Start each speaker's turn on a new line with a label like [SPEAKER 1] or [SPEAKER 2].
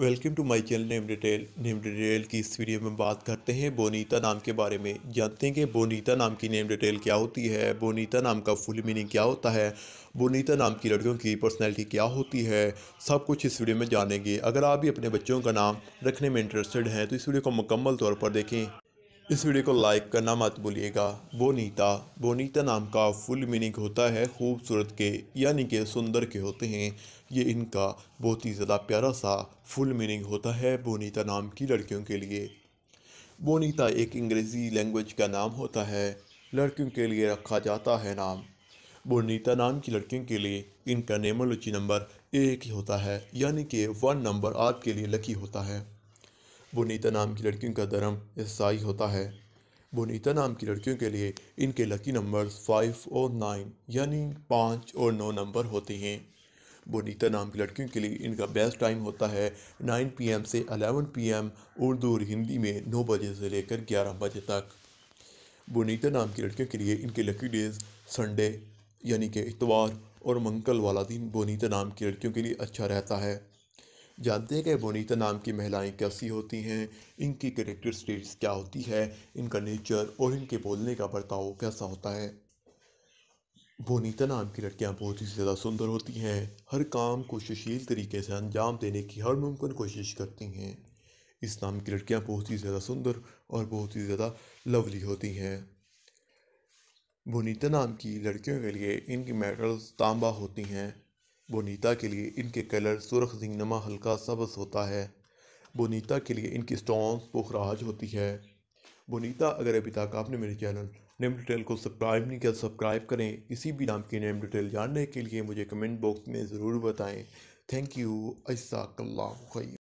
[SPEAKER 1] welcome to my channel name detail name detail की इस video में बात करते हैं बोनीता नाम के बारे में जानते हैं कि बोनीता नाम की नेम डिटेल क्या होती है बोनीता नाम का फुल मीनिंग क्या होता है बोनीता नाम की लड़कियों की पर्सनैलिटी क्या होती है सब कुछ इस वीडियो में जानेंगे अगर आप भी अपने बच्चों का नाम रखने में इंटरेस्टेड हैं तो इस वीडियो को मुकम्मल तौर पर देखें इस वीडियो को लाइक करना मत भूलिएगा बोनीता बोनीता नाम का फुल मीनिंग होता है खूबसूरत के यानी कि सुंदर के होते हैं ये इनका बहुत ही ज़्यादा प्यारा सा फुल मीनिंग होता है बोनीता नाम की लड़कियों के लिए बोनीता एक अंग्रेज़ी लैंग्वेज का नाम होता है लड़कियों के लिए रखा जाता है नाम बोनीता नाम की लड़कियों के लिए इनका नेमोलॉजी नंबर एक ही होता है यानी कि वन नंबर आपके लिए लकी होता है बोनीता नाम की लड़कियों का धर्म ईसाई होता है बोनीता नाम की लड़कियों के लिए इनके लकी नंबर्स फाइव और नाइन यानी पाँच और नौ नंबर होते हैं बोनीता नाम की लड़कियों के लिए इनका बेस्ट टाइम होता है पी एम से पी एम उर्दू और हिंदी में नौ बजे से लेकर ग्यारह बजे तक बोनीता नाम की लड़कियों के लिए इनके लकी डेज संडे यानी कि इतवार और मंगल वाला दिन बोनीता नाम की लड़कियों के लिए अच्छा रहता है जानते हैं कि बोनीता नाम की महिलाएं कैसी होती हैं इनकी करेक्टर स्टेट्स क्या होती है इनका नेचर और इनके बोलने का बर्ताव कैसा होता है बोनीता नाम की लड़कियां बहुत ही ज़्यादा सुंदर होती हैं हर काम को सुशील तरीके से अंजाम देने की हर मुमकिन कोशिश करती हैं इस नाम की लड़कियां बहुत ही ज़्यादा सुंदर और बहुत ही ज़्यादा लवली होती हैं बोनीता नाम की लड़कियों के लिए इनकी मेडल्स तांबा होती हैं बोनीता के लिए इनके कलर सुरख जिंगनमा हल्का सबस होता है बोनीता के लिए इनकी स्टोन्स पुखराज होती है बोनीता अगर अभी तक आपने मेरे चैनल नेम डिटेल को सब्सक्राइब नहीं किया सब्सक्राइब करें इसी भी नाम की नेम डिटेल जानने के लिए मुझे कमेंट बॉक्स में ज़रूर बताएं थैंक यू असाकल्ला